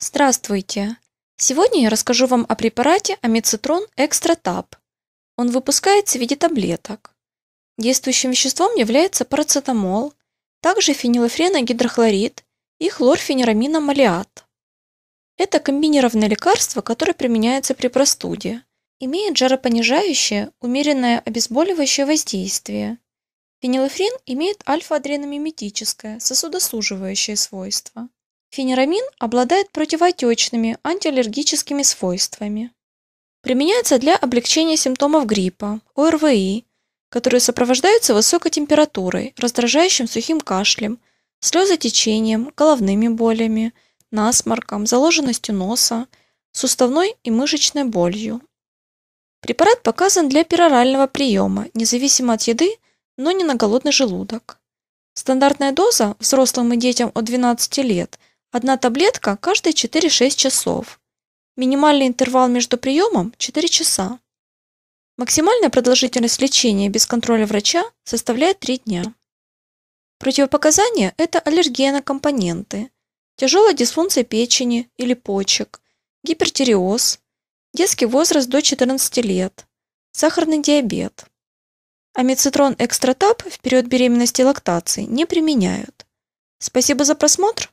Здравствуйте! Сегодня я расскажу вам о препарате Амицитрон Экстратап. Он выпускается в виде таблеток. Действующим веществом является парацетамол, также фенилэфреногидрохлорид и хлорфенераминомалиат. Это комбинированное лекарство, которое применяется при простуде. Имеет жаропонижающее, умеренное обезболивающее воздействие. Фенилэфрин имеет альфа-адреномиметическое, сосудосуживающее свойство. Фенерамин обладает противоотечными, антиаллергическими свойствами. Применяется для облегчения симптомов гриппа, ОРВИ, которые сопровождаются высокой температурой, раздражающим сухим кашлем, слезотечением, головными болями, насморком, заложенностью носа, суставной и мышечной болью. Препарат показан для перорального приема, независимо от еды, но не на голодный желудок. Стандартная доза взрослым и детям от 12 лет Одна таблетка каждые 4-6 часов. Минимальный интервал между приемом – 4 часа. Максимальная продолжительность лечения без контроля врача составляет 3 дня. Противопоказания – это аллергенокомпоненты, тяжелая дисфункция печени или почек, гипертиреоз, детский возраст до 14 лет, сахарный диабет. Амицитрон экстратап в период беременности и лактации не применяют. Спасибо за просмотр!